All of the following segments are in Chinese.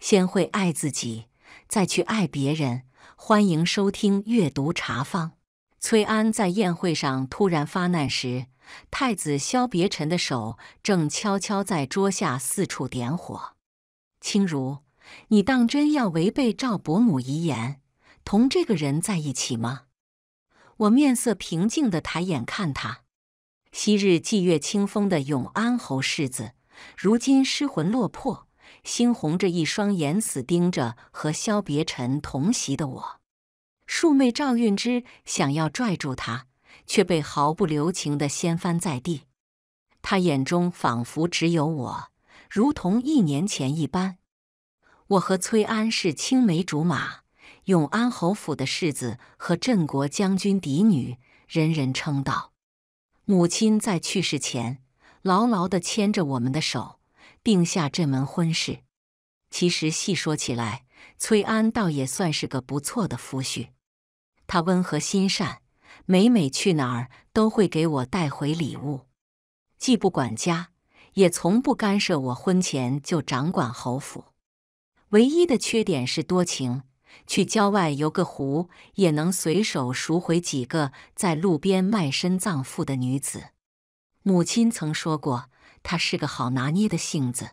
先会爱自己，再去爱别人。欢迎收听《阅读茶坊》。崔安在宴会上突然发难时，太子萧别臣的手正悄悄在桌下四处点火。青如，你当真要违背赵伯母遗言，同这个人在一起吗？我面色平静的抬眼看他，昔日霁月清风的永安侯世子，如今失魂落魄。猩红着一双眼，死盯着和萧别尘同席的我。庶妹赵韵之想要拽住他，却被毫不留情的掀翻在地。他眼中仿佛只有我，如同一年前一般。我和崔安是青梅竹马，永安侯府的世子和镇国将军嫡女，人人称道。母亲在去世前，牢牢的牵着我们的手。定下这门婚事，其实细说起来，崔安倒也算是个不错的夫婿。他温和心善，每每去哪儿都会给我带回礼物，既不管家，也从不干涉我婚前就掌管侯府。唯一的缺点是多情，去郊外游个湖，也能随手赎回几个在路边卖身葬父的女子。母亲曾说过。他是个好拿捏的性子。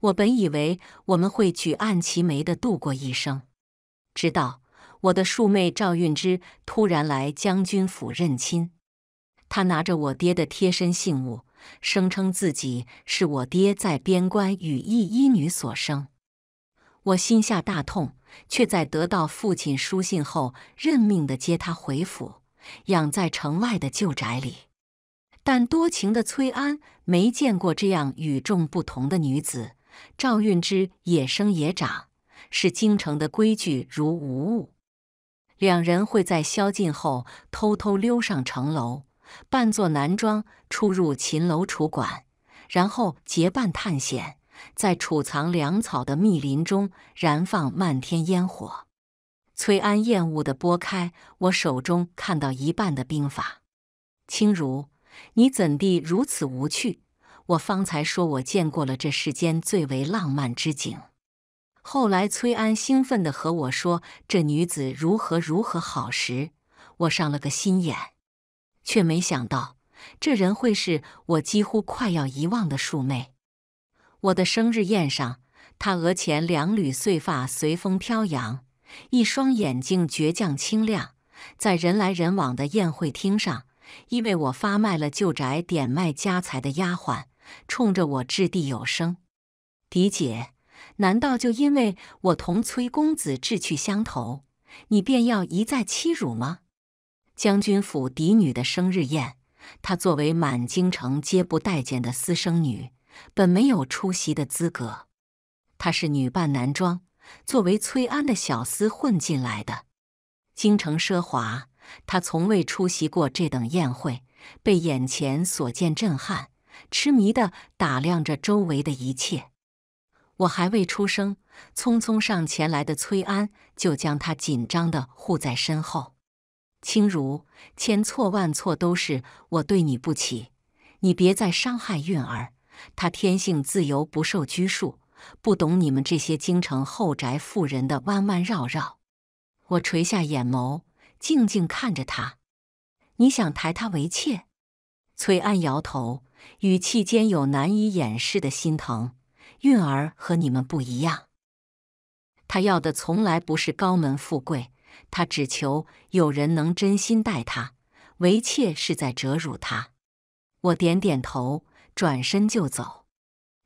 我本以为我们会举案齐眉的度过一生，直到我的庶妹赵运之突然来将军府认亲。她拿着我爹的贴身信物，声称自己是我爹在边关与一医女所生。我心下大痛，却在得到父亲书信后，认命的接她回府，养在城外的旧宅里。但多情的崔安没见过这样与众不同的女子，赵运之野生野长，视京城的规矩如无物。两人会在宵禁后偷偷溜上城楼，扮作男装出入秦楼楚馆，然后结伴探险，在储藏粮草的密林中燃放漫天烟火。崔安厌恶地拨开我手中看到一半的兵法，轻如。你怎地如此无趣？我方才说，我见过了这世间最为浪漫之景。后来崔安兴奋地和我说这女子如何如何好时，我上了个心眼，却没想到这人会是我几乎快要遗忘的庶妹。我的生日宴上，她额前两缕碎发随风飘扬，一双眼睛倔强清亮，在人来人往的宴会厅上。因为我发卖了旧宅点卖家财的丫鬟，冲着我掷地有声：“狄姐，难道就因为我同崔公子志趣相投，你便要一再欺辱吗？”将军府嫡女的生日宴，她作为满京城皆不待见的私生女，本没有出席的资格。她是女扮男装，作为崔安的小厮混进来的。京城奢华。他从未出席过这等宴会，被眼前所见震撼，痴迷地打量着周围的一切。我还未出声，匆匆上前来的崔安就将他紧张地护在身后。青如，千错万错都是我对你不起，你别再伤害韵儿。她天性自由，不受拘束，不懂你们这些京城后宅妇人的弯弯绕绕。我垂下眼眸。静静看着他，你想抬他为妾？崔安摇头，语气间有难以掩饰的心疼。韵儿和你们不一样，他要的从来不是高门富贵，他只求有人能真心待他。为妾是在折辱他。我点点头，转身就走。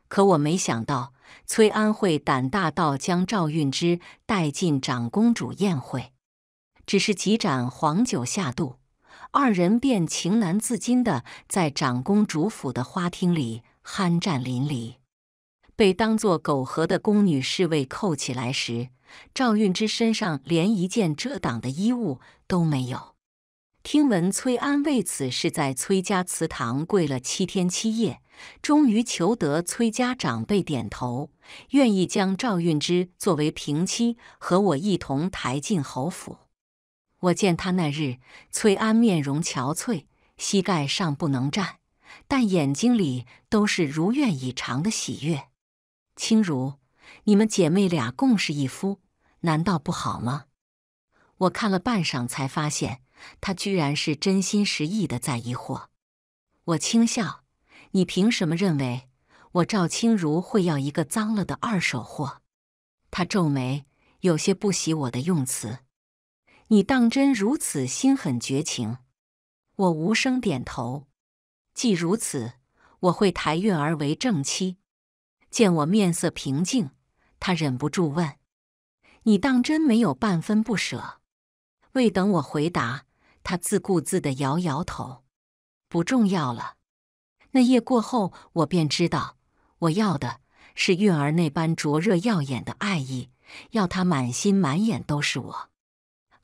可我没想到崔安会胆大到将赵韵之带进长公主宴会。只是几盏黄酒下肚，二人便情难自禁地在长公主府的花厅里酣战淋漓。被当作苟合的宫女侍卫扣起来时，赵韵之身上连一件遮挡的衣物都没有。听闻崔安为此是在崔家祠堂跪了七天七夜，终于求得崔家长辈点头，愿意将赵韵之作为平妻和我一同抬进侯府。我见他那日，崔安面容憔悴，膝盖尚不能站，但眼睛里都是如愿以偿的喜悦。青如，你们姐妹俩共侍一夫，难道不好吗？我看了半晌，才发现他居然是真心实意的在疑惑。我轻笑：“你凭什么认为我赵青如会要一个脏了的二手货？”他皱眉，有些不喜我的用词。你当真如此心狠绝情？我无声点头。既如此，我会抬月儿为正妻。见我面色平静，他忍不住问：“你当真没有半分不舍？”未等我回答，他自顾自地摇摇头：“不重要了。”那夜过后，我便知道，我要的是月儿那般灼热耀眼的爱意，要他满心满眼都是我。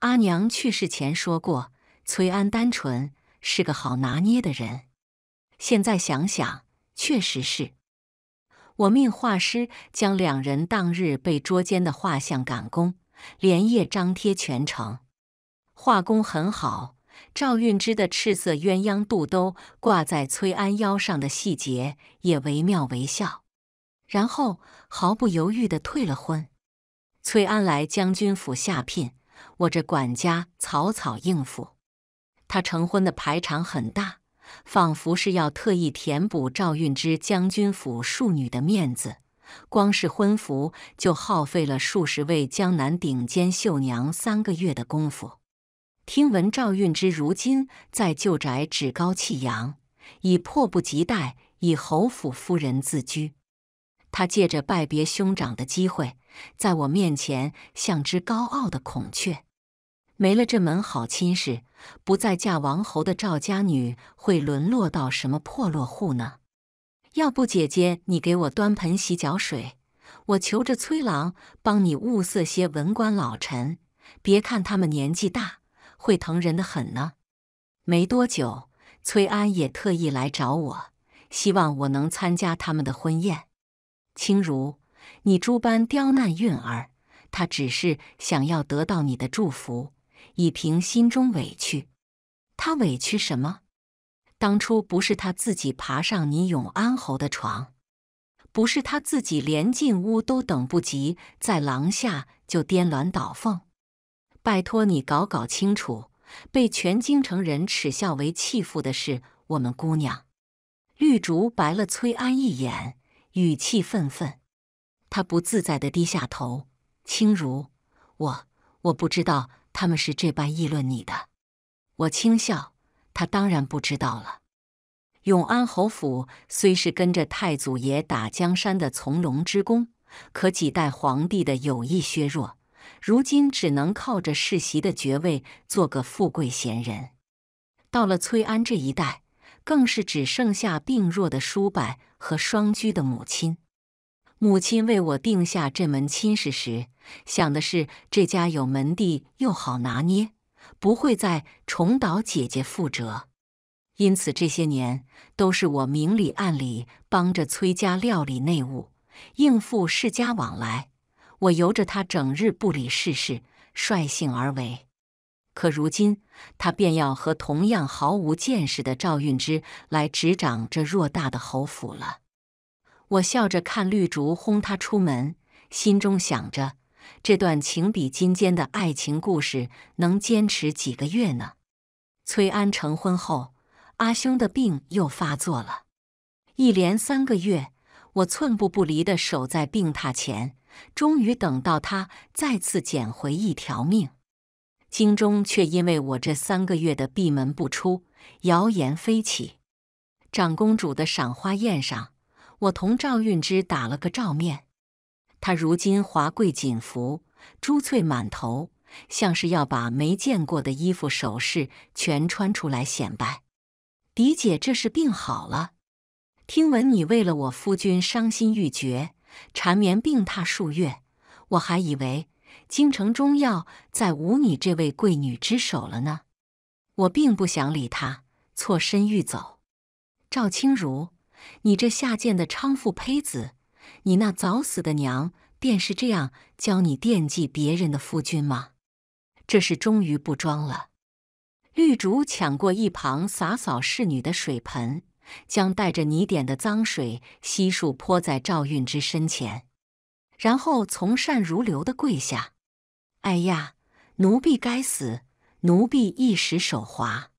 阿娘去世前说过：“崔安单纯是个好拿捏的人。”现在想想，确实是。我命画师将两人当日被捉奸的画像赶工，连夜张贴全城。画工很好，赵运之的赤色鸳鸯肚兜挂在崔安腰上的细节也惟妙惟肖。然后毫不犹豫的退了婚。崔安来将军府下聘。我这管家草草应付。他成婚的排场很大，仿佛是要特意填补赵运之将军府庶女的面子。光是婚服就耗费了数十位江南顶尖绣娘三个月的功夫。听闻赵运之如今在旧宅趾高气扬，已迫不及待以侯府夫人自居。他借着拜别兄长的机会，在我面前像只高傲的孔雀。没了这门好亲事，不再嫁王侯的赵家女会沦落到什么破落户呢？要不姐姐，你给我端盆洗脚水，我求着崔郎帮你物色些文官老臣。别看他们年纪大，会疼人的很呢。没多久，崔安也特意来找我，希望我能参加他们的婚宴。青如，你诸般刁难韵儿，他只是想要得到你的祝福。以平心中委屈，他委屈什么？当初不是他自己爬上你永安侯的床，不是他自己连进屋都等不及，在廊下就颠鸾倒凤。拜托你搞搞清楚，被全京城人耻笑为弃妇的是我们姑娘。绿竹白了崔安一眼，语气愤愤。他不自在的低下头，轻如，我我不知道。他们是这般议论你的，我轻笑。他当然不知道了。永安侯府虽是跟着太祖爷打江山的从龙之功，可几代皇帝的友谊削弱，如今只能靠着世袭的爵位做个富贵闲人。到了崔安这一代，更是只剩下病弱的叔伯和孀居的母亲。母亲为我定下这门亲事时，想的是这家有门第又好拿捏，不会再重蹈姐姐覆辙。因此这些年都是我明里暗里帮着崔家料理内务，应付世家往来。我由着他整日不理世事，率性而为。可如今他便要和同样毫无见识的赵运之来执掌这偌大的侯府了。我笑着看绿竹轰他出门，心中想着：这段情比金坚的爱情故事能坚持几个月呢？崔安成婚后，阿兄的病又发作了，一连三个月，我寸步不离的守在病榻前，终于等到他再次捡回一条命。京中却因为我这三个月的闭门不出，谣言飞起。长公主的赏花宴上。我同赵运之打了个照面，他如今华贵锦服，珠翠满头，像是要把没见过的衣服首饰全穿出来显摆。狄姐这是病好了？听闻你为了我夫君伤心欲绝，缠绵病榻数月，我还以为京城中药再无你这位贵女之手了呢。我并不想理他，错身欲走。赵清如。你这下贱的娼妇胚子，你那早死的娘便是这样教你惦记别人的夫君吗？这是终于不装了。绿竹抢过一旁洒扫侍女的水盆，将带着泥点的脏水悉数泼在赵运之身前，然后从善如流的跪下。哎呀，奴婢该死，奴婢一时手滑。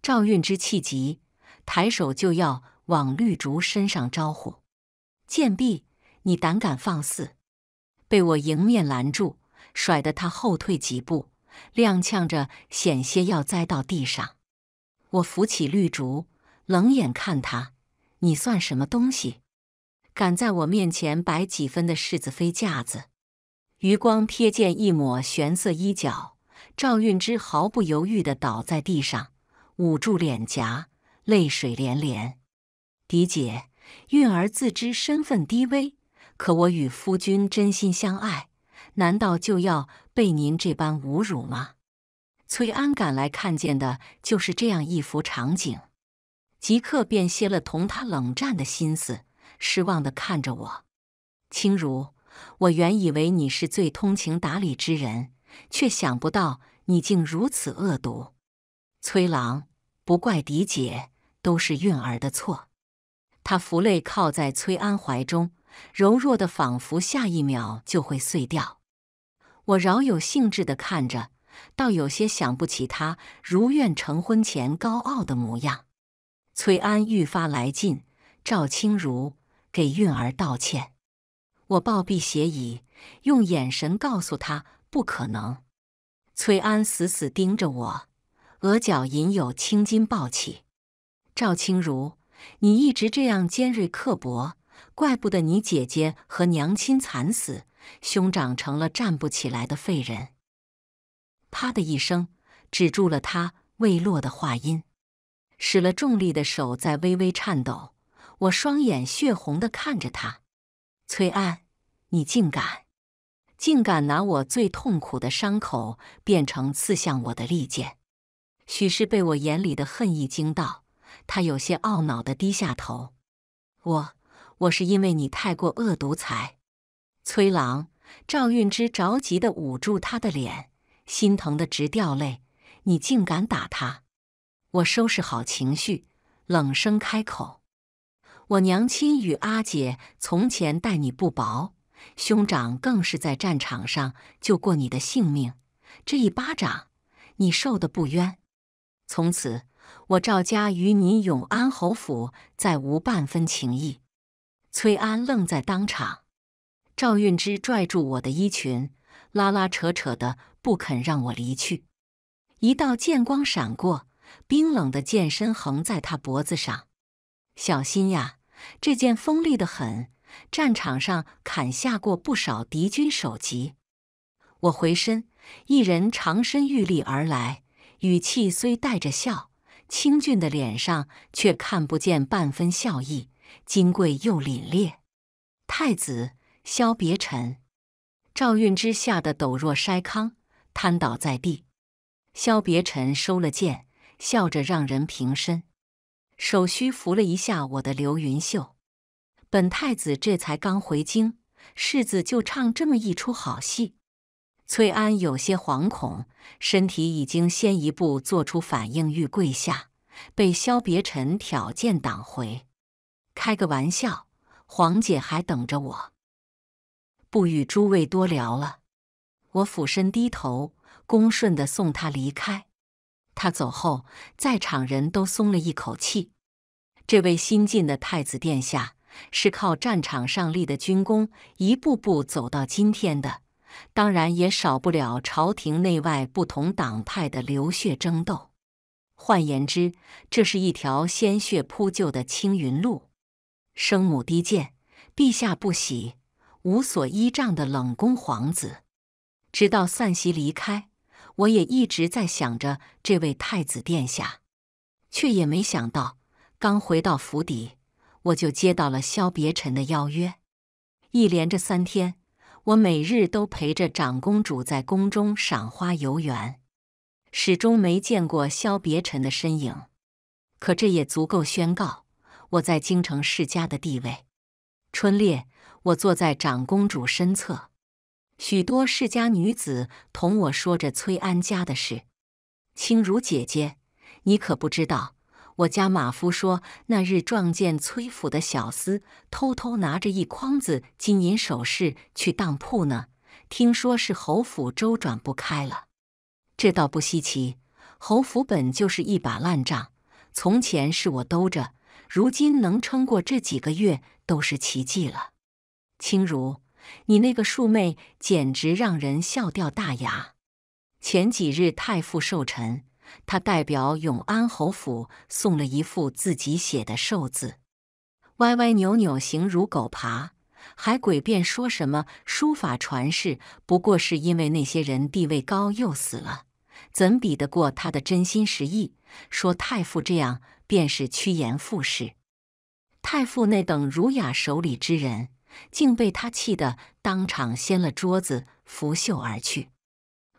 赵运之气急，抬手就要。往绿竹身上招呼，贱婢，你胆敢放肆！被我迎面拦住，甩得他后退几步，踉跄着险些要栽到地上。我扶起绿竹，冷眼看他，你算什么东西？敢在我面前摆几分的世子妃架子？余光瞥见一抹玄色衣角，赵韵之毫不犹豫地倒在地上，捂住脸颊，泪水连连。狄姐，韵儿自知身份低微，可我与夫君真心相爱，难道就要被您这般侮辱吗？崔安赶来看见的就是这样一幅场景，即刻便歇了同他冷战的心思，失望的看着我。青如，我原以为你是最通情达理之人，却想不到你竟如此恶毒。崔郎，不怪狄姐，都是韵儿的错。他伏泪靠在崔安怀中，柔弱的仿佛下一秒就会碎掉。我饶有兴致的看着，倒有些想不起他如愿成婚前高傲的模样。崔安愈发来劲，赵清如给韵儿道歉。我抱臂斜倚，用眼神告诉他不可能。崔安死死盯着我，额角隐有青筋暴起。赵清如。你一直这样尖锐刻薄，怪不得你姐姐和娘亲惨死，兄长成了站不起来的废人。啪的一声，止住了他未落的话音，使了重力的手在微微颤抖。我双眼血红的看着他，崔安，你竟敢，竟敢拿我最痛苦的伤口变成刺向我的利剑！许是被我眼里的恨意惊到。他有些懊恼的低下头，我我是因为你太过恶毒才。崔郎赵运之着急的捂住他的脸，心疼的直掉泪。你竟敢打他！我收拾好情绪，冷声开口：“我娘亲与阿姐从前待你不薄，兄长更是在战场上救过你的性命，这一巴掌你受的不冤。从此。”我赵家与你永安侯府再无半分情谊。崔安愣在当场，赵运之拽住我的衣裙，拉拉扯扯的不肯让我离去。一道剑光闪过，冰冷的剑身横在他脖子上。小心呀，这剑锋利的很，战场上砍下过不少敌军首级。我回身，一人长身玉立而来，语气虽带着笑。清俊的脸上却看不见半分笑意，金贵又凛冽。太子萧别臣，赵运之吓得抖若筛糠，瘫倒在地。萧别臣收了剑，笑着让人平身，手虚扶了一下我的流云袖。本太子这才刚回京，世子就唱这么一出好戏。崔安有些惶恐，身体已经先一步做出反应，欲跪下，被萧别臣挑剑挡回。开个玩笑，皇姐还等着我，不与诸位多聊了。我俯身低头，恭顺的送他离开。他走后，在场人都松了一口气。这位新晋的太子殿下，是靠战场上立的军功，一步步走到今天的。当然也少不了朝廷内外不同党派的流血争斗。换言之，这是一条鲜血铺就的青云路。生母低贱，陛下不喜，无所依仗的冷宫皇子。直到散席离开，我也一直在想着这位太子殿下，却也没想到，刚回到府邸，我就接到了萧别臣的邀约。一连着三天。我每日都陪着长公主在宫中赏花游园，始终没见过萧别臣的身影。可这也足够宣告我在京城世家的地位。春猎，我坐在长公主身侧，许多世家女子同我说着崔安家的事。青如姐姐，你可不知道。我家马夫说，那日撞见崔府的小厮偷偷拿着一筐子金银首饰去当铺呢。听说是侯府周转不开了，这倒不稀奇。侯府本就是一把烂账，从前是我兜着，如今能撑过这几个月都是奇迹了。青如，你那个庶妹简直让人笑掉大牙。前几日太傅寿辰。他代表永安侯府送了一副自己写的寿字，歪歪扭扭，形如狗爬，还诡辩说什么书法传世不过是因为那些人地位高又死了，怎比得过他的真心实意？说太傅这样便是趋炎附势，太傅那等儒雅守礼之人，竟被他气得当场掀了桌子，拂袖而去。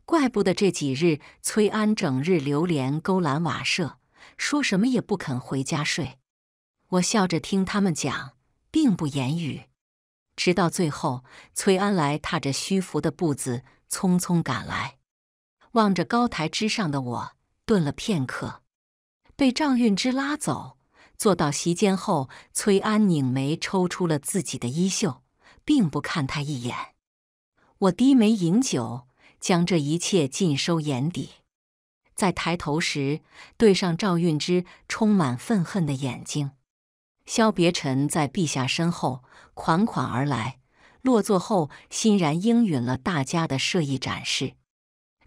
怪不得这几日崔安整日流连勾栏瓦舍，说什么也不肯回家睡。我笑着听他们讲，并不言语。直到最后，崔安来踏着虚浮的步子匆匆赶来，望着高台之上的我，顿了片刻，被赵运之拉走，坐到席间后，崔安拧眉抽出了自己的衣袖，并不看他一眼。我低眉饮酒。将这一切尽收眼底，在抬头时对上赵运之充满愤恨的眼睛。萧别臣在陛下身后款款而来，落座后欣然应允了大家的设意展示，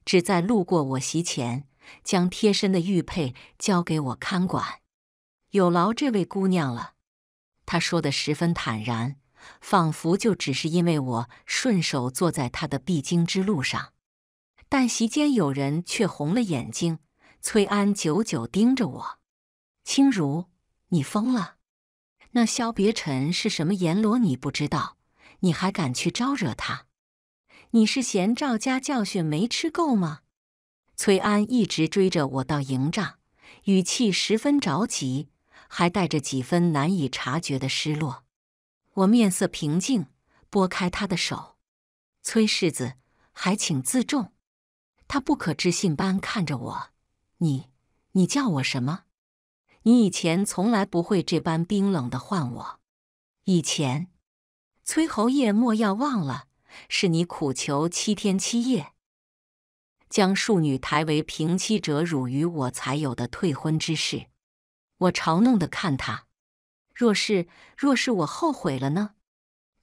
只在路过我席前将贴身的玉佩交给我看管，有劳这位姑娘了。他说的十分坦然，仿佛就只是因为我顺手坐在他的必经之路上。但席间有人却红了眼睛，崔安久久盯着我：“青如，你疯了？那萧别臣是什么阎罗？你不知道？你还敢去招惹他？你是嫌赵家教训没吃够吗？”崔安一直追着我到营帐，语气十分着急，还带着几分难以察觉的失落。我面色平静，拨开他的手：“崔世子，还请自重。”他不可置信般看着我，你，你叫我什么？你以前从来不会这般冰冷的唤我。以前，崔侯爷莫要忘了，是你苦求七天七夜，将庶女抬为平妻者辱于我，才有的退婚之事。我嘲弄的看他，若是，若是我后悔了呢？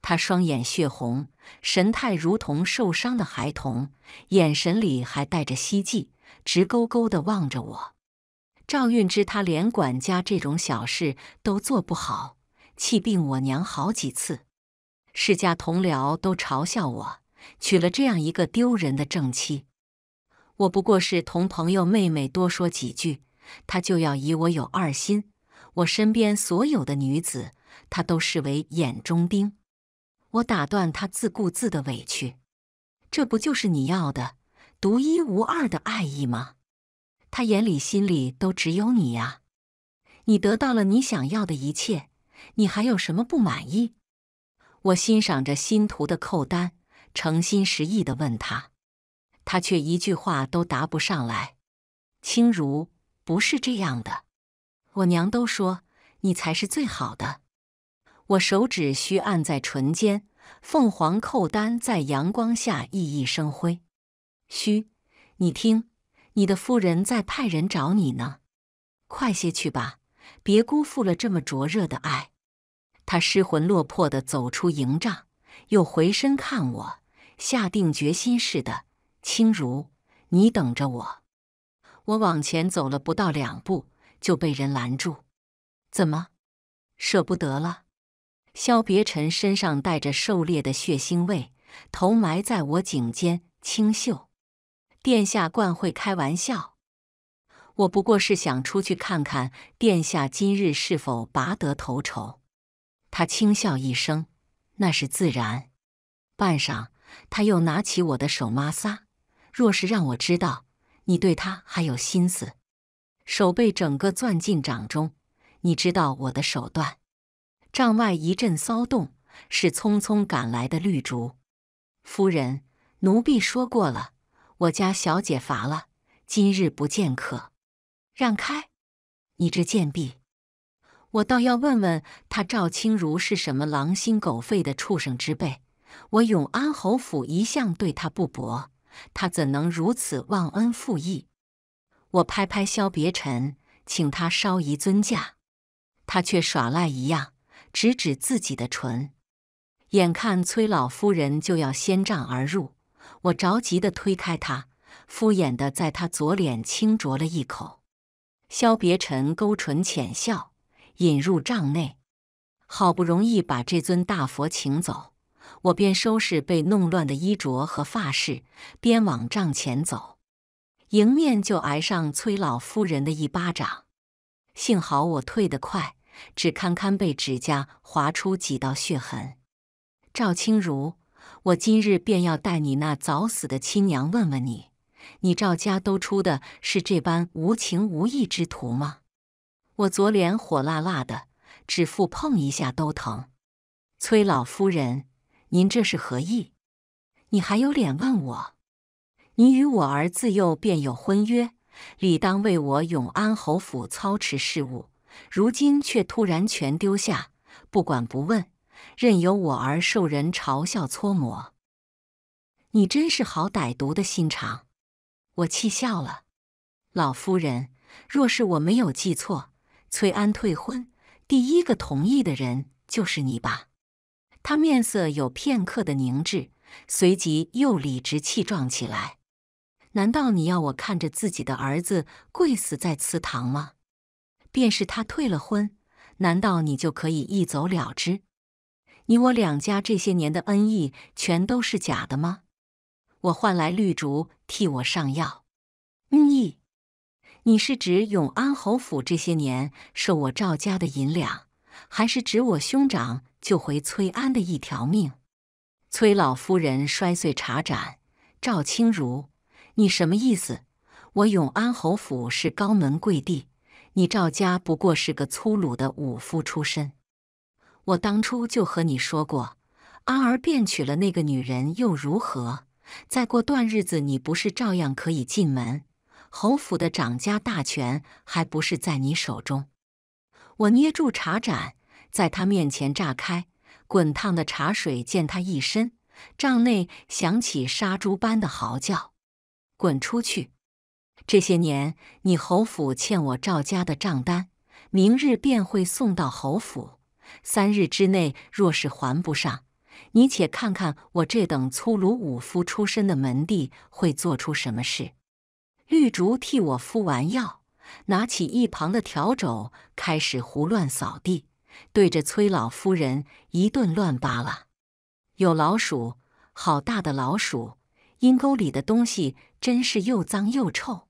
他双眼血红，神态如同受伤的孩童，眼神里还带着希冀，直勾勾的望着我。赵运之，他连管家这种小事都做不好，气病我娘好几次。世家同僚都嘲笑我娶了这样一个丢人的正妻。我不过是同朋友、妹妹多说几句，他就要以我有二心。我身边所有的女子，他都视为眼中钉。我打断他自顾自的委屈，这不就是你要的独一无二的爱意吗？他眼里心里都只有你呀！你得到了你想要的一切，你还有什么不满意？我欣赏着新图的扣单，诚心实意的问他，他却一句话都答不上来。青如不是这样的，我娘都说你才是最好的。我手指虚按在唇间，凤凰扣丹在阳光下熠熠生辉。嘘，你听，你的夫人在派人找你呢，快些去吧，别辜负了这么灼热的爱。他失魂落魄的走出营帐，又回身看我，下定决心似的：“青如，你等着我。”我往前走了不到两步，就被人拦住。怎么，舍不得了？萧别臣身上带着狩猎的血腥味，头埋在我颈间，清秀。殿下惯会开玩笑，我不过是想出去看看殿下今日是否拔得头筹。他轻笑一声：“那是自然。”半晌，他又拿起我的手摩挲。若是让我知道你对他还有心思，手背整个攥进掌中。你知道我的手段。帐外一阵骚动，是匆匆赶来的绿竹夫人。奴婢说过了，我家小姐乏了，今日不见客。让开！你这贱婢，我倒要问问他赵清如是什么狼心狗肺的畜生之辈！我永安侯府一向对他不薄，他怎能如此忘恩负义？我拍拍萧别尘，请他稍移尊驾，他却耍赖一样。指指自己的唇，眼看崔老夫人就要掀帐而入，我着急的推开她，敷衍的在她左脸轻啄了一口。萧别辰勾唇浅笑，引入帐内。好不容易把这尊大佛请走，我便收拾被弄乱的衣着和发饰，边往帐前走，迎面就挨上崔老夫人的一巴掌。幸好我退得快。只堪堪被指甲划出几道血痕。赵清如，我今日便要代你那早死的亲娘问问你：你赵家都出的是这般无情无义之徒吗？我左脸火辣辣的，指腹碰一下都疼。崔老夫人，您这是何意？你还有脸问我？你与我儿自幼便有婚约，理当为我永安侯府操持事务。如今却突然全丢下，不管不问，任由我儿受人嘲笑搓磨。你真是好歹毒的心肠！我气笑了。老夫人，若是我没有记错，崔安退婚第一个同意的人就是你吧？他面色有片刻的凝滞，随即又理直气壮起来。难道你要我看着自己的儿子跪死在祠堂吗？便是他退了婚，难道你就可以一走了之？你我两家这些年的恩义，全都是假的吗？我换来绿竹替我上药。恩义，你是指永安侯府这些年受我赵家的银两，还是指我兄长救回崔安的一条命？崔老夫人摔碎茶盏。赵清如，你什么意思？我永安侯府是高门贵地。你赵家不过是个粗鲁的武夫出身，我当初就和你说过，阿儿便娶了那个女人又如何？再过段日子，你不是照样可以进门？侯府的掌家大权还不是在你手中？我捏住茶盏，在他面前炸开，滚烫的茶水溅他一身。帐内响起杀猪般的嚎叫：“滚出去！”这些年，你侯府欠我赵家的账单，明日便会送到侯府。三日之内，若是还不上，你且看看我这等粗鲁武夫出身的门第会做出什么事。绿竹替我敷完药，拿起一旁的笤帚开始胡乱扫地，对着崔老夫人一顿乱扒拉。有老鼠，好大的老鼠！阴沟里的东西真是又脏又臭。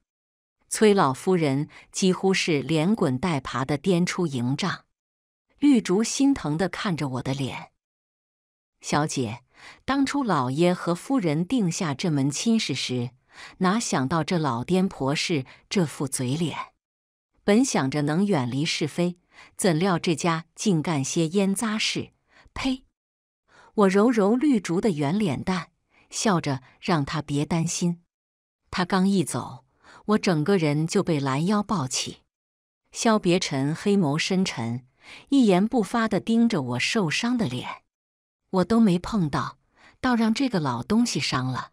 崔老夫人几乎是连滚带爬的颠出营帐，绿竹心疼的看着我的脸。小姐，当初老爷和夫人定下这门亲事时，哪想到这老颠婆是这副嘴脸？本想着能远离是非，怎料这家竟干些腌臜事！呸！我揉揉绿竹的圆脸蛋，笑着让她别担心。她刚一走。我整个人就被拦腰抱起，萧别臣黑眸深沉，一言不发的盯着我受伤的脸。我都没碰到，倒让这个老东西伤了。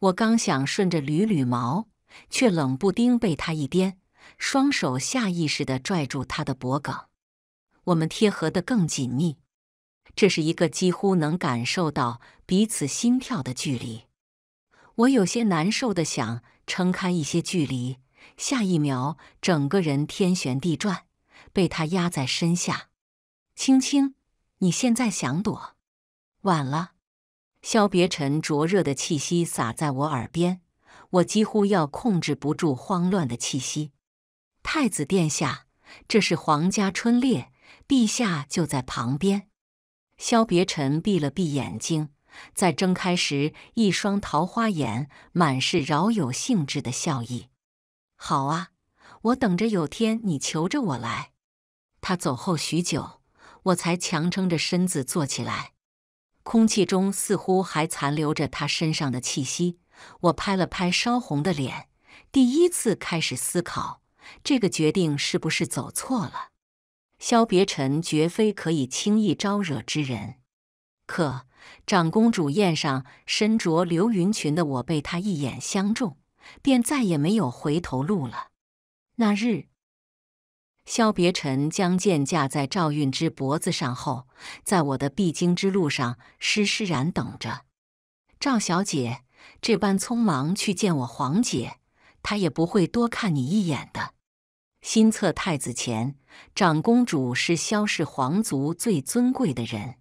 我刚想顺着捋捋毛，却冷不丁被他一颠，双手下意识的拽住他的脖颈。我们贴合的更紧密，这是一个几乎能感受到彼此心跳的距离。我有些难受的想。撑开一些距离，下一秒整个人天旋地转，被他压在身下。青青，你现在想躲，晚了。萧别臣灼热的气息洒在我耳边，我几乎要控制不住慌乱的气息。太子殿下，这是皇家春猎，陛下就在旁边。萧别臣闭了闭眼睛。在睁开时，一双桃花眼满是饶有兴致的笑意。好啊，我等着有天你求着我来。他走后许久，我才强撑着身子坐起来。空气中似乎还残留着他身上的气息。我拍了拍烧红的脸，第一次开始思考这个决定是不是走错了。萧别尘绝非可以轻易招惹之人，可。长公主宴上，身着流云裙的我被她一眼相中，便再也没有回头路了。那日，萧别臣将剑架在赵韵之脖子上后，在我的必经之路上施施然等着。赵小姐这般匆忙去见我皇姐，她也不会多看你一眼的。新册太子前，长公主是萧氏皇族最尊贵的人。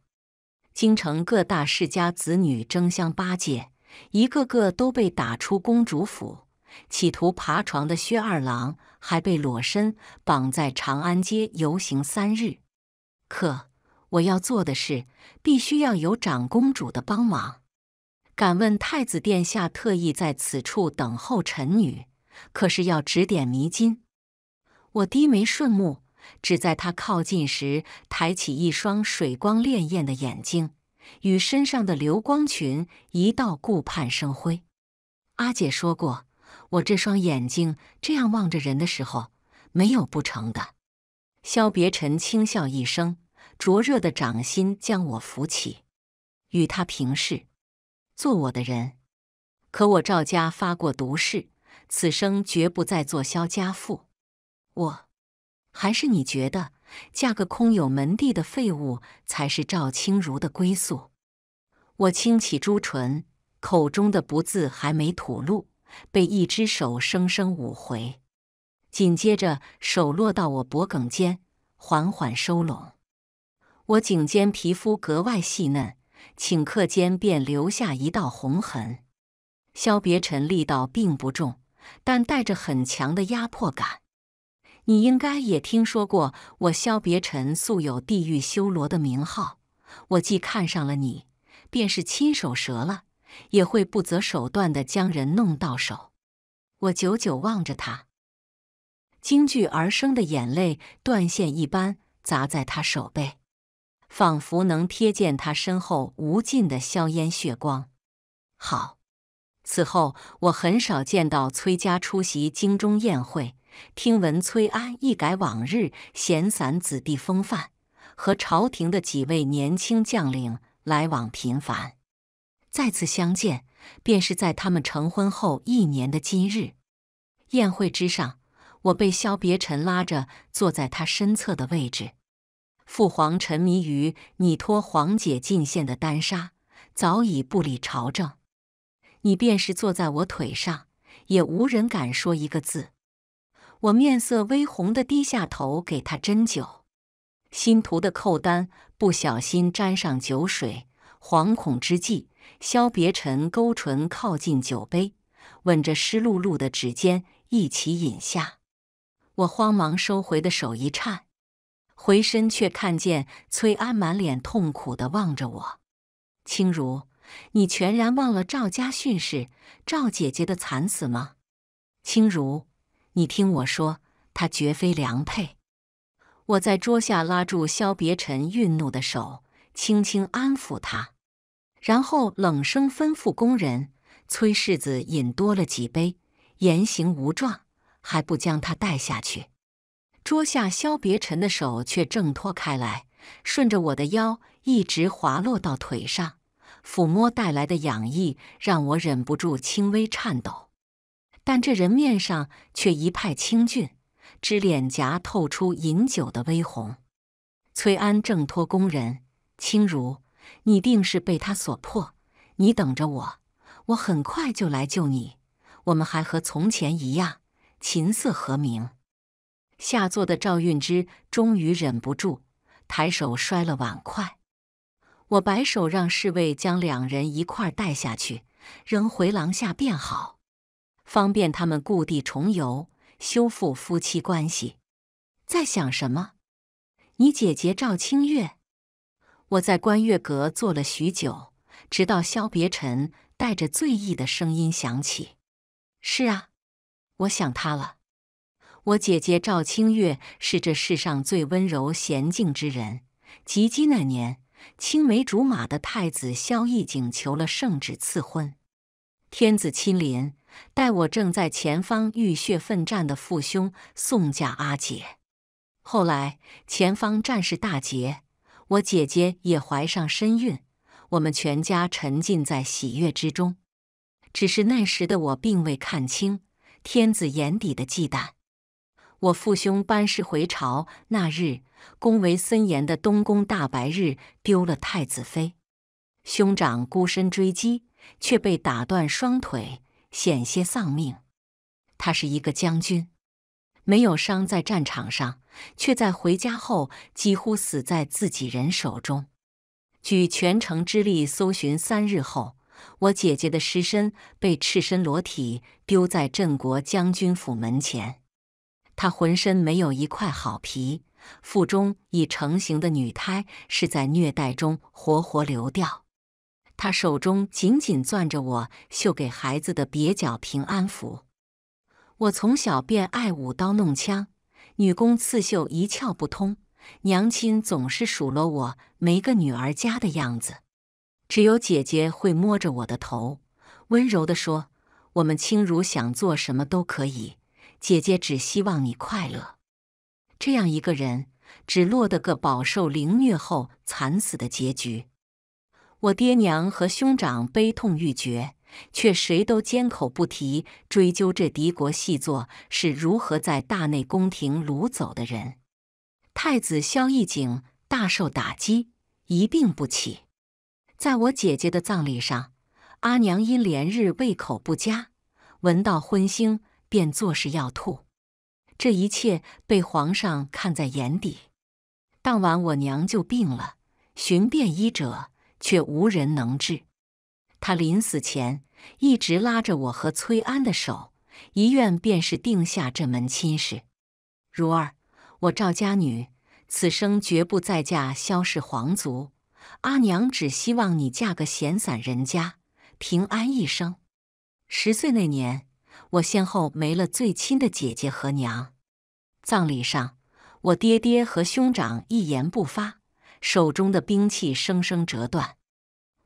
京城各大世家子女争相巴结，一个个都被打出公主府。企图爬床的薛二郎还被裸身绑在长安街游行三日。可我要做的事，必须要有长公主的帮忙。敢问太子殿下，特意在此处等候臣女，可是要指点迷津？我低眉顺目。只在她靠近时，抬起一双水光潋滟的眼睛，与身上的流光裙一道顾盼生辉。阿姐说过，我这双眼睛这样望着人的时候，没有不成的。萧别尘轻笑一声，灼热的掌心将我扶起，与他平视。做我的人，可我赵家发过毒誓，此生绝不再做萧家妇。我。还是你觉得嫁个空有门第的废物才是赵清如的归宿？我轻启朱唇，口中的“不”字还没吐露，被一只手生生捂回。紧接着，手落到我脖颈间，缓缓收拢。我颈间皮肤格外细嫩，顷刻间便留下一道红痕。萧别臣力道并不重，但带着很强的压迫感。你应该也听说过，我萧别辰素有地狱修罗的名号。我既看上了你，便是亲手折了，也会不择手段的将人弄到手。我久久望着他，惊惧而生的眼泪断线一般砸在他手背，仿佛能瞥见他身后无尽的硝烟血光。好，此后我很少见到崔家出席京中宴会。听闻崔安一改往日闲散子弟风范，和朝廷的几位年轻将领来往频繁。再次相见，便是在他们成婚后一年的今日。宴会之上，我被萧别臣拉着坐在他身侧的位置。父皇沉迷于你托皇姐进献的丹砂，早已不理朝政。你便是坐在我腿上，也无人敢说一个字。我面色微红地低下头给他斟酒，新涂的蔻丹不小心沾上酒水，惶恐之际，萧别尘勾唇靠近酒杯，吻着湿漉漉的指尖，一起饮下。我慌忙收回的手一颤，回身却看见崔安满脸痛苦地望着我：“青如，你全然忘了赵家训事，赵姐姐的惨死吗？”青如。你听我说，他绝非良配。我在桌下拉住萧别臣愠怒的手，轻轻安抚他，然后冷声吩咐工人：“崔世子饮多了几杯，言行无状，还不将他带下去？”桌下萧别臣的手却挣脱开来，顺着我的腰一直滑落到腿上，抚摸带来的痒意让我忍不住轻微颤抖。但这人面上却一派清俊，只脸颊透出饮酒的微红。崔安挣脱工人，清如，你定是被他所迫，你等着我，我很快就来救你。我们还和从前一样，琴瑟和鸣。下座的赵运之终于忍不住，抬手摔了碗筷。我摆手让侍卫将两人一块带下去，扔回廊下便好。方便他们故地重游，修复夫妻关系，在想什么？你姐姐赵清月，我在观月阁坐了许久，直到萧别臣带着醉意的声音响起：“是啊，我想她了。”我姐姐赵清月是这世上最温柔娴静之人。及笄那年，青梅竹马的太子萧逸景求了圣旨赐婚，天子亲临。待我正在前方浴血奋战的父兄送嫁阿姐，后来前方战事大捷，我姐姐也怀上身孕，我们全家沉浸在喜悦之中。只是那时的我并未看清天子眼底的忌惮。我父兄班师回朝那日，宫闱森严的东宫大白日丢了太子妃，兄长孤身追击，却被打断双腿。险些丧命。他是一个将军，没有伤，在战场上，却在回家后几乎死在自己人手中。举全城之力搜寻三日后，我姐姐的尸身被赤身裸体丢在镇国将军府门前。她浑身没有一块好皮，腹中已成型的女胎是在虐待中活活流掉。他手中紧紧攥着我绣给孩子的蹩脚平安符。我从小便爱舞刀弄枪，女工刺绣一窍不通，娘亲总是数落我没个女儿家的样子。只有姐姐会摸着我的头，温柔地说：“我们青如想做什么都可以，姐姐只希望你快乐。”这样一个人，只落得个饱受凌虐后惨死的结局。我爹娘和兄长悲痛欲绝，却谁都缄口不提追究这敌国细作是如何在大内宫廷掳走的人。太子萧逸景大受打击，一病不起。在我姐姐的葬礼上，阿娘因连日胃口不佳，闻到荤腥便作势要吐。这一切被皇上看在眼底。当晚，我娘就病了，寻遍医者。却无人能治。他临死前一直拉着我和崔安的手，遗愿便是定下这门亲事。如儿，我赵家女，此生绝不再嫁萧氏皇族。阿娘只希望你嫁个闲散人家，平安一生。十岁那年，我先后没了最亲的姐姐和娘。葬礼上，我爹爹和兄长一言不发。手中的兵器生生折断，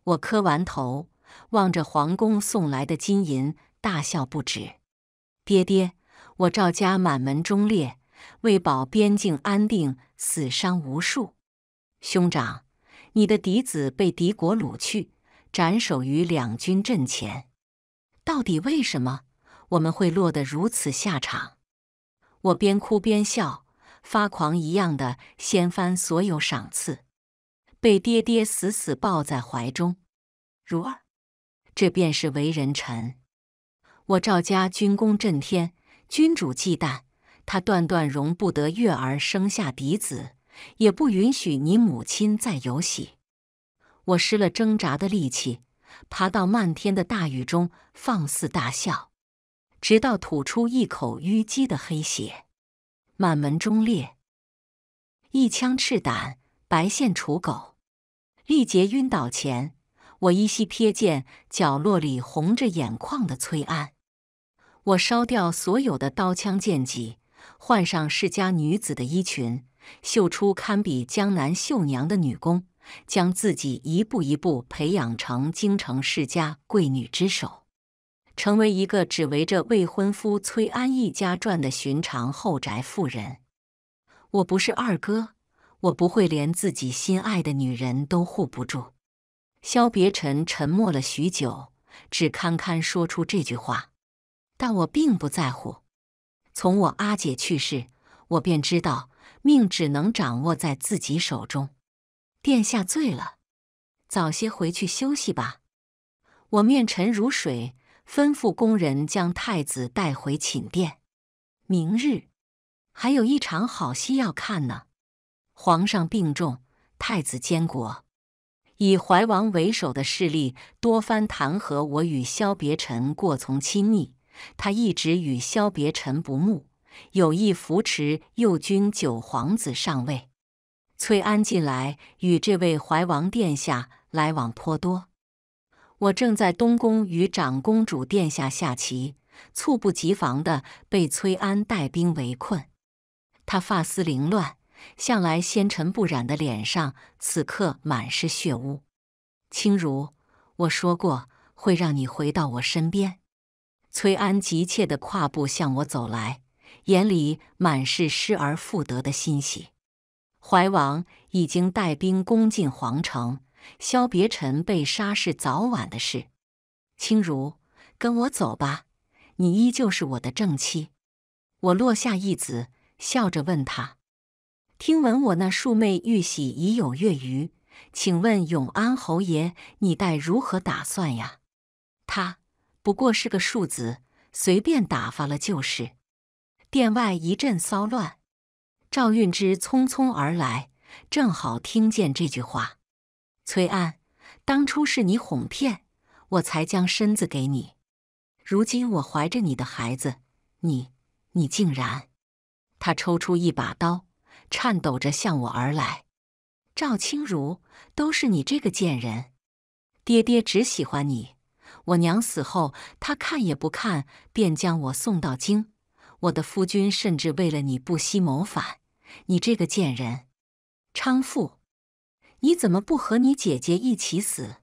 我磕完头，望着皇宫送来的金银，大笑不止。爹爹，我赵家满门忠烈，为保边境安定，死伤无数。兄长，你的嫡子被敌国掳去，斩首于两军阵前。到底为什么我们会落得如此下场？我边哭边笑。发狂一样的掀翻所有赏赐，被爹爹死死抱在怀中。如儿，这便是为人臣。我赵家军功震天，君主忌惮他，断断容不得月儿生下嫡子，也不允许你母亲再有喜。我失了挣扎的力气，爬到漫天的大雨中放肆大笑，直到吐出一口淤积的黑血。满门忠烈，一腔赤胆，白献楚狗。力竭晕倒前，我依稀瞥见角落里红着眼眶的崔安。我烧掉所有的刀枪剑戟，换上世家女子的衣裙，绣出堪比江南绣娘的女工，将自己一步一步培养成京城世家贵女之首。成为一个只围着未婚夫崔安一家转的寻常后宅妇人，我不是二哥，我不会连自己心爱的女人都护不住。萧别辰沉默了许久，只堪堪说出这句话。但我并不在乎。从我阿姐去世，我便知道命只能掌握在自己手中。殿下醉了，早些回去休息吧。我面沉如水。吩咐宫人将太子带回寝殿。明日还有一场好戏要看呢。皇上病重，太子监国。以怀王为首的势力多番弹劾我与萧别臣过从亲密，他一直与萧别臣不睦，有意扶持右军九皇子上位。崔安近来与这位怀王殿下来往颇多。我正在东宫与长公主殿下下棋，猝不及防的被崔安带兵围困。他发丝凌乱，向来纤尘不染的脸上此刻满是血污。青如，我说过会让你回到我身边。崔安急切的跨步向我走来，眼里满是失而复得的欣喜。怀王已经带兵攻进皇城。萧别臣被杀是早晚的事，青如，跟我走吧，你依旧是我的正妻。我落下一子，笑着问他：“听闻我那庶妹玉玺已有月余，请问永安侯爷，你待如何打算呀？”他不过是个庶子，随便打发了就是。殿外一阵骚乱，赵运之匆匆而来，正好听见这句话。崔安，当初是你哄骗，我才将身子给你。如今我怀着你的孩子，你，你竟然！他抽出一把刀，颤抖着向我而来。赵清如，都是你这个贱人！爹爹只喜欢你。我娘死后，他看也不看，便将我送到京。我的夫君甚至为了你不惜谋反。你这个贱人，昌富。你怎么不和你姐姐一起死？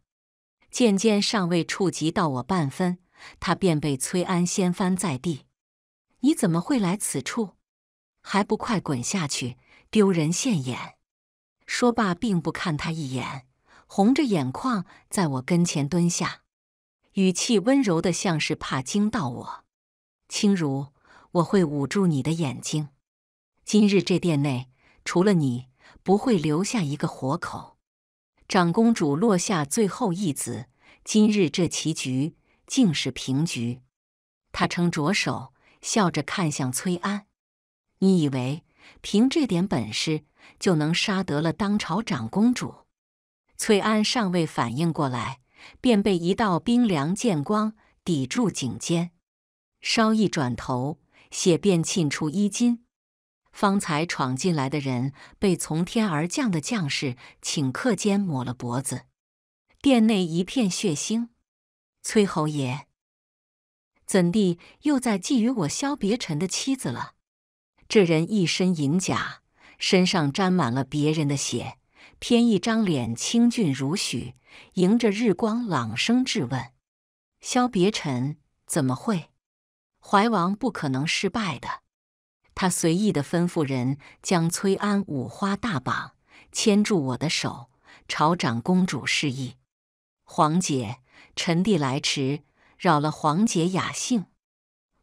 渐渐尚未触及到我半分，他便被崔安掀翻在地。你怎么会来此处？还不快滚下去，丢人现眼！说罢，并不看他一眼，红着眼眶在我跟前蹲下，语气温柔的像是怕惊到我。青如，我会捂住你的眼睛。今日这殿内，除了你。不会留下一个活口。长公主落下最后一子，今日这棋局竟是平局。她撑着手，笑着看向崔安：“你以为凭这点本事就能杀得了当朝长公主？”崔安尚未反应过来，便被一道冰凉剑光抵住颈间。稍一转头，血便沁出衣襟。方才闯进来的人被从天而降的将士顷刻间抹了脖子，殿内一片血腥。崔侯爷，怎地又在觊觎我萧别臣的妻子了？这人一身银甲，身上沾满了别人的血，偏一张脸清俊如许，迎着日光朗声质问：“萧别臣怎么会？怀王不可能失败的。”他随意的吩咐人将崔安五花大绑，牵住我的手，朝长公主示意：“皇姐，臣弟来迟，扰了皇姐雅兴，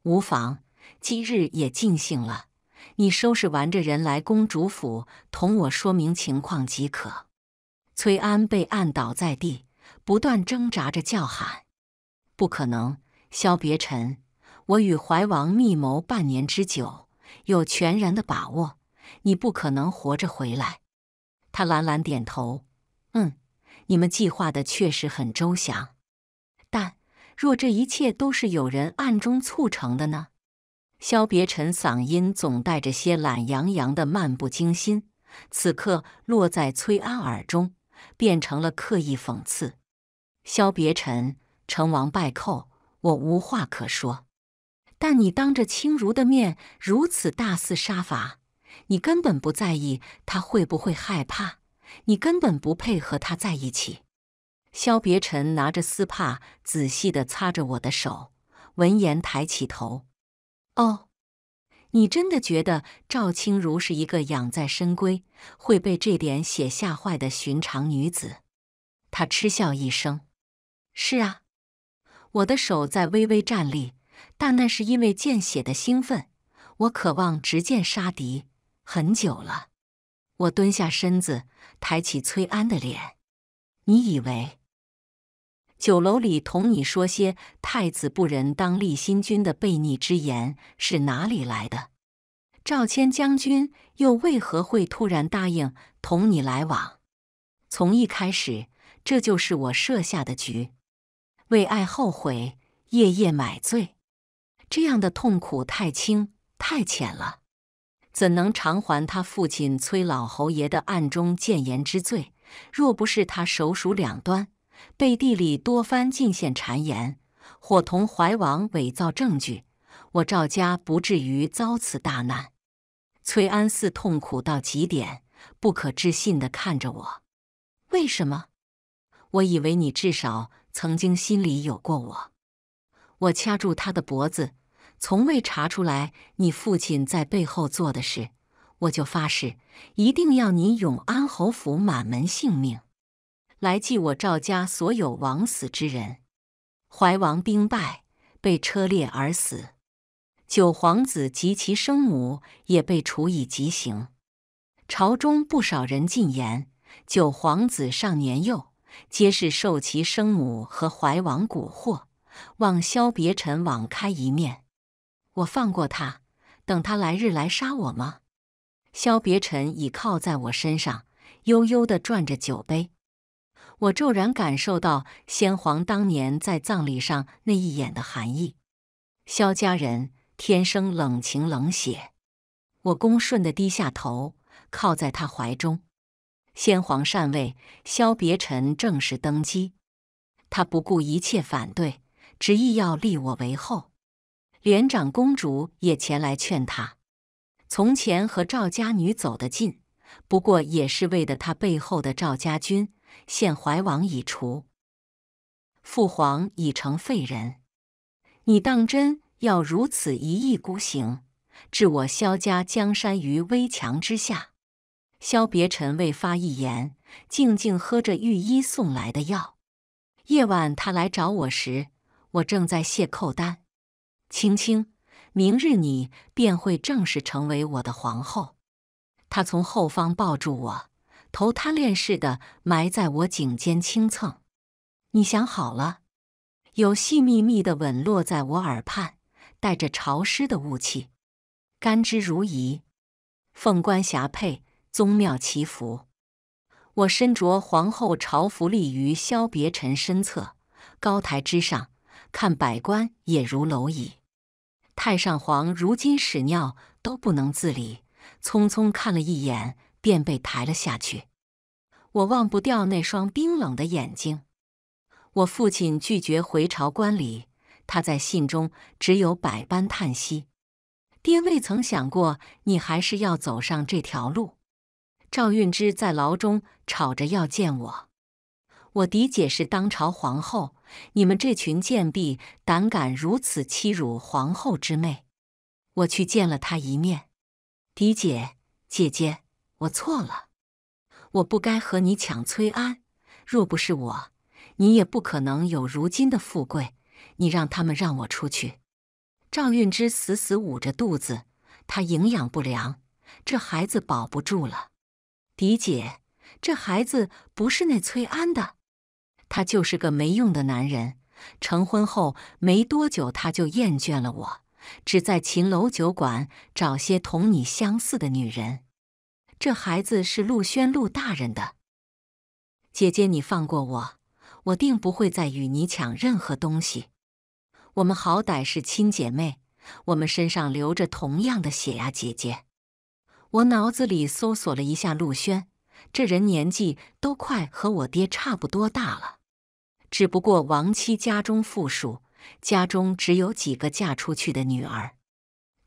无妨。今日也尽兴了，你收拾完这人来公主府，同我说明情况即可。”崔安被按倒在地，不断挣扎着叫喊：“不可能！萧别臣，我与怀王密谋半年之久。”有全然的把握，你不可能活着回来。他懒懒点头，嗯，你们计划的确实很周详。但若这一切都是有人暗中促成的呢？萧别尘嗓音总带着些懒洋洋的漫不经心，此刻落在崔安耳中，变成了刻意讽刺。萧别尘，成王败寇，我无话可说。但你当着清如的面如此大肆杀伐，你根本不在意他会不会害怕，你根本不配和他在一起。萧别尘拿着丝帕仔细地擦着我的手，闻言抬起头：“哦，你真的觉得赵清如是一个养在深闺会被这点血吓坏的寻常女子？”他嗤笑一声：“是啊。”我的手在微微颤栗。但那是因为见血的兴奋，我渴望执剑杀敌很久了。我蹲下身子，抬起崔安的脸。你以为酒楼里同你说些太子不仁、当立新君的悖逆之言是哪里来的？赵谦将军又为何会突然答应同你来往？从一开始，这就是我设下的局。为爱后悔，夜夜买醉。这样的痛苦太轻太浅了，怎能偿还他父亲崔老侯爷的暗中谏言之罪？若不是他手鼠两端，背地里多番进献谗言，伙同怀王伪造证据，我赵家不至于遭此大难。崔安四痛苦到极点，不可置信地看着我：“为什么？我以为你至少曾经心里有过我。”我掐住他的脖子。从未查出来你父亲在背后做的事，我就发誓一定要你永安侯府满门性命，来祭我赵家所有枉死之人。怀王兵败被车裂而死，九皇子及其生母也被处以极刑。朝中不少人进言，九皇子上年幼，皆是受其生母和怀王蛊惑，望萧别臣网开一面。我放过他，等他来日来杀我吗？萧别臣倚靠在我身上，悠悠地转着酒杯。我骤然感受到先皇当年在葬礼上那一眼的寒意。萧家人天生冷情冷血。我恭顺地低下头，靠在他怀中。先皇禅位，萧别臣正式登基。他不顾一切反对，执意要立我为后。连长公主也前来劝他，从前和赵家女走得近，不过也是为的他背后的赵家军。现怀王已除，父皇已成废人，你当真要如此一意孤行，置我萧家江山于危墙之下？萧别臣未发一言，静静喝着御医送来的药。夜晚他来找我时，我正在卸扣丹。青青，明日你便会正式成为我的皇后。他从后方抱住我，头贪恋似的埋在我颈间轻蹭。你想好了？有细密密的吻落在我耳畔，带着潮湿的雾气。甘之如饴。凤冠霞帔，宗庙祈福。我身着皇后朝服，立于萧别臣身侧，高台之上，看百官也如蝼蚁。太上皇如今屎尿都不能自理，匆匆看了一眼便被抬了下去。我忘不掉那双冰冷的眼睛。我父亲拒绝回朝观礼，他在信中只有百般叹息。爹未曾想过你还是要走上这条路。赵运之在牢中吵着要见我。我嫡姐是当朝皇后。你们这群贱婢，胆敢如此欺辱皇后之妹！我去见了她一面。狄姐，姐姐，我错了，我不该和你抢崔安。若不是我，你也不可能有如今的富贵。你让他们让我出去。赵运之死死捂着肚子，他营养不良，这孩子保不住了。狄姐，这孩子不是那崔安的。他就是个没用的男人。成婚后没多久，他就厌倦了我，只在秦楼酒馆找些同你相似的女人。这孩子是陆轩陆大人的姐姐，你放过我，我定不会再与你抢任何东西。我们好歹是亲姐妹，我们身上流着同样的血呀，姐姐。我脑子里搜索了一下，陆轩这人年纪都快和我爹差不多大了。只不过亡妻家中富庶，家中只有几个嫁出去的女儿。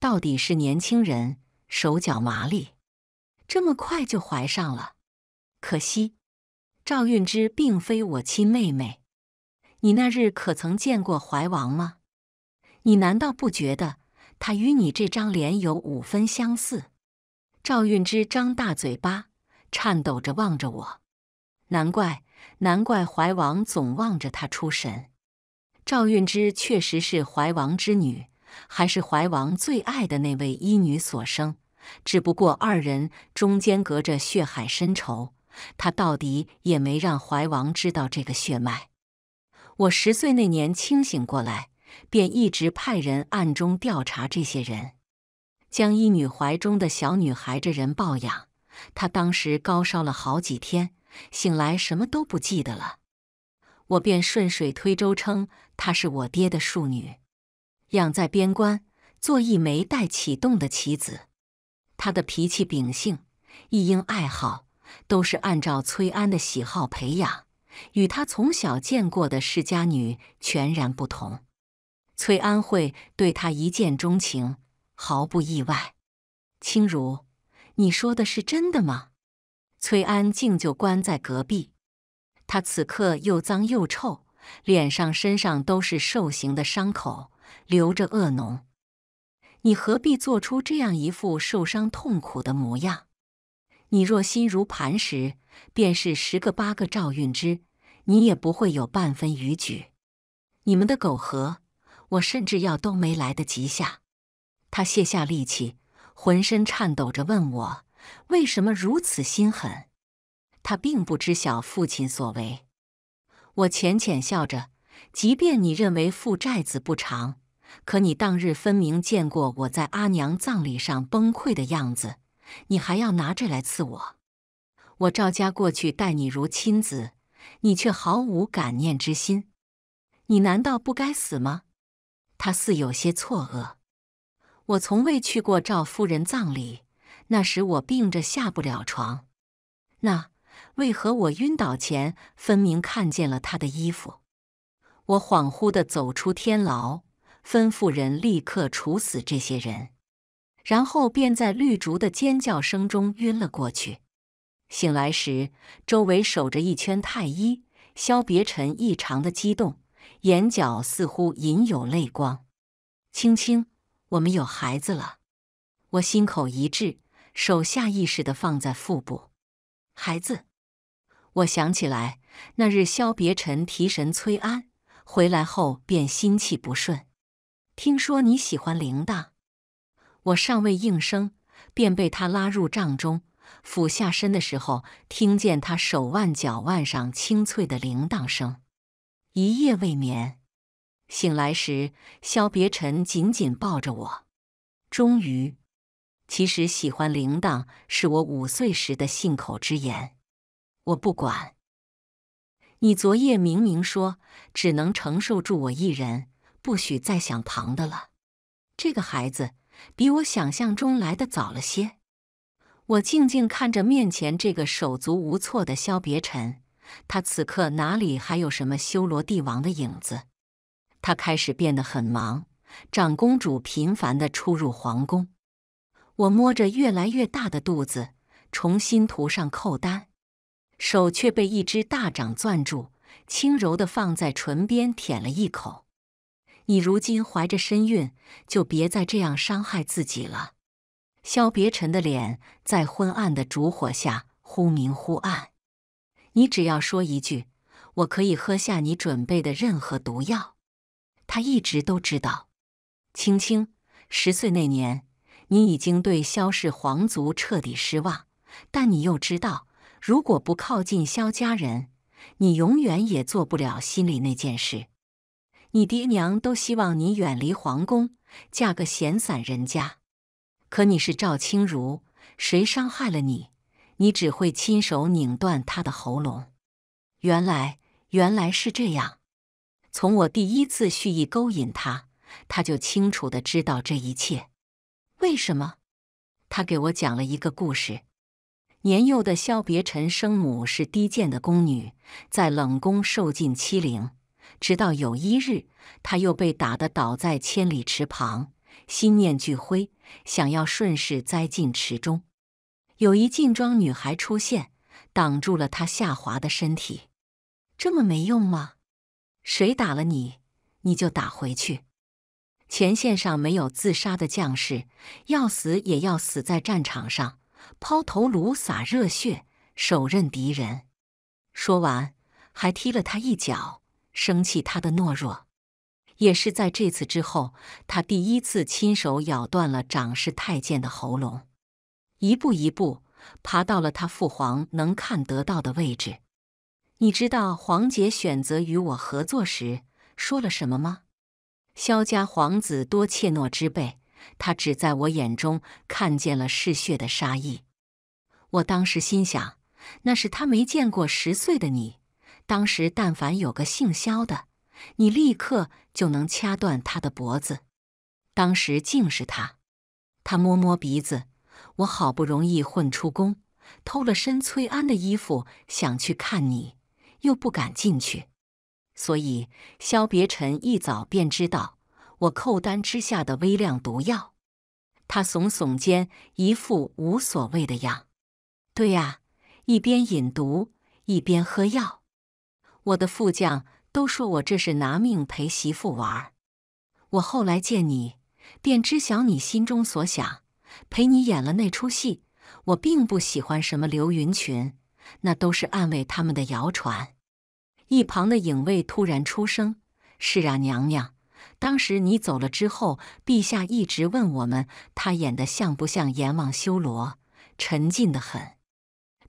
到底是年轻人，手脚麻利，这么快就怀上了。可惜，赵韵之并非我亲妹妹。你那日可曾见过怀王吗？你难道不觉得他与你这张脸有五分相似？赵韵之张大嘴巴，颤抖着望着我。难怪。难怪怀王总望着她出神。赵韵之确实是怀王之女，还是怀王最爱的那位医女所生。只不过二人中间隔着血海深仇，他到底也没让怀王知道这个血脉。我十岁那年清醒过来，便一直派人暗中调查这些人。将医女怀中的小女孩这人抱养，她当时高烧了好几天。醒来什么都不记得了，我便顺水推舟称她是我爹的庶女，养在边关做一枚待启动的棋子。她的脾气秉性、一应爱好，都是按照崔安的喜好培养，与他从小见过的世家女全然不同。崔安会对她一见钟情，毫不意外。青如，你说的是真的吗？崔安静就关在隔壁，他此刻又脏又臭，脸上、身上都是受刑的伤口，流着恶脓。你何必做出这样一副受伤痛苦的模样？你若心如磐石，便是十个八个赵运之，你也不会有半分逾矩。你们的苟合，我甚至药都没来得及下。他卸下力气，浑身颤抖着问我。为什么如此心狠？他并不知晓父亲所为。我浅浅笑着，即便你认为父债子不长，可你当日分明见过我在阿娘葬礼上崩溃的样子，你还要拿这来刺我？我赵家过去待你如亲子，你却毫无感念之心，你难道不该死吗？他似有些错愕。我从未去过赵夫人葬礼。那时我病着下不了床，那为何我晕倒前分明看见了他的衣服？我恍惚的走出天牢，吩咐人立刻处死这些人，然后便在绿竹的尖叫声中晕了过去。醒来时，周围守着一圈太医，萧别臣异常的激动，眼角似乎隐有泪光。青青，我们有孩子了。我心口一滞，手下意识的放在腹部，孩子，我想起来那日萧别臣提神催安回来后便心气不顺，听说你喜欢铃铛，我尚未应声，便被他拉入帐中，俯下身的时候，听见他手腕脚腕上清脆的铃铛声，一夜未眠，醒来时萧别臣紧紧抱着我，终于。其实喜欢铃铛是我五岁时的信口之言，我不管。你昨夜明明说只能承受住我一人，不许再想旁的了。这个孩子比我想象中来的早了些。我静静看着面前这个手足无措的萧别臣，他此刻哪里还有什么修罗帝王的影子？他开始变得很忙，长公主频繁的出入皇宫。我摸着越来越大的肚子，重新涂上扣丹，手却被一只大掌攥住，轻柔的放在唇边舔了一口。你如今怀着身孕，就别再这样伤害自己了。萧别辰的脸在昏暗的烛火下忽明忽暗。你只要说一句，我可以喝下你准备的任何毒药。他一直都知道，青青十岁那年。你已经对萧氏皇族彻底失望，但你又知道，如果不靠近萧家人，你永远也做不了心里那件事。你爹娘都希望你远离皇宫，嫁个闲散人家，可你是赵清如，谁伤害了你，你只会亲手拧断他的喉咙。原来，原来是这样。从我第一次蓄意勾引他，他就清楚的知道这一切。为什么？他给我讲了一个故事。年幼的萧别臣生母是低贱的宫女，在冷宫受尽欺凌。直到有一日，他又被打得倒在千里池旁，心念俱灰，想要顺势栽进池中。有一进庄女孩出现，挡住了他下滑的身体。这么没用吗？谁打了你，你就打回去。前线上没有自杀的将士，要死也要死在战场上，抛头颅，洒热血，手刃敌人。说完，还踢了他一脚，生气他的懦弱。也是在这次之后，他第一次亲手咬断了掌事太监的喉咙。一步一步爬到了他父皇能看得到的位置。你知道黄杰选择与我合作时说了什么吗？萧家皇子多怯懦之辈，他只在我眼中看见了嗜血的杀意。我当时心想，那是他没见过十岁的你。当时但凡有个姓萧的，你立刻就能掐断他的脖子。当时竟是他。他摸摸鼻子。我好不容易混出宫，偷了身崔安的衣服，想去看你，又不敢进去。所以，萧别臣一早便知道我寇丹之下的微量毒药。他耸耸肩，一副无所谓的样。对呀，一边饮毒，一边喝药。我的副将都说我这是拿命陪媳妇玩。我后来见你，便知晓你心中所想。陪你演了那出戏，我并不喜欢什么流云群，那都是安慰他们的谣传。一旁的影卫突然出声：“是啊，娘娘，当时你走了之后，陛下一直问我们，他演的像不像阎王修罗？沉静的很。”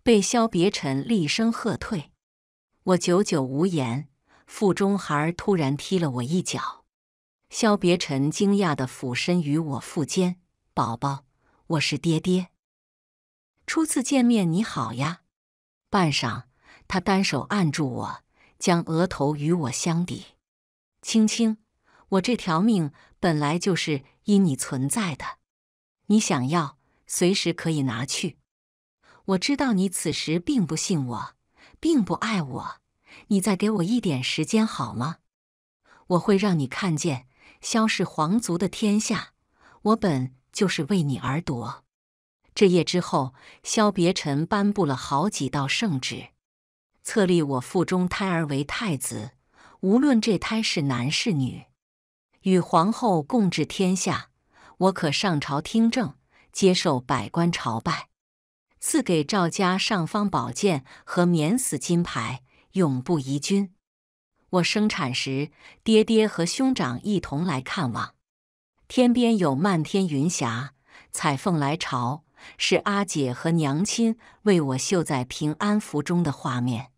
被萧别臣厉声喝退，我久久无言。腹中孩儿突然踢了我一脚，萧别臣惊讶的俯身于我腹间：“宝宝，我是爹爹，初次见面，你好呀。”半晌，他单手按住我。将额头与我相抵，青青，我这条命本来就是因你存在的，你想要随时可以拿去。我知道你此时并不信我，并不爱我，你再给我一点时间好吗？我会让你看见萧氏皇族的天下，我本就是为你而夺。这夜之后，萧别臣颁布了好几道圣旨。册立我腹中胎儿为太子，无论这胎是男是女，与皇后共治天下。我可上朝听政，接受百官朝拜，赐给赵家尚方宝剑和免死金牌，永不移君。我生产时，爹爹和兄长一同来看望。天边有漫天云霞，彩凤来朝，是阿姐和娘亲为我绣在平安符中的画面。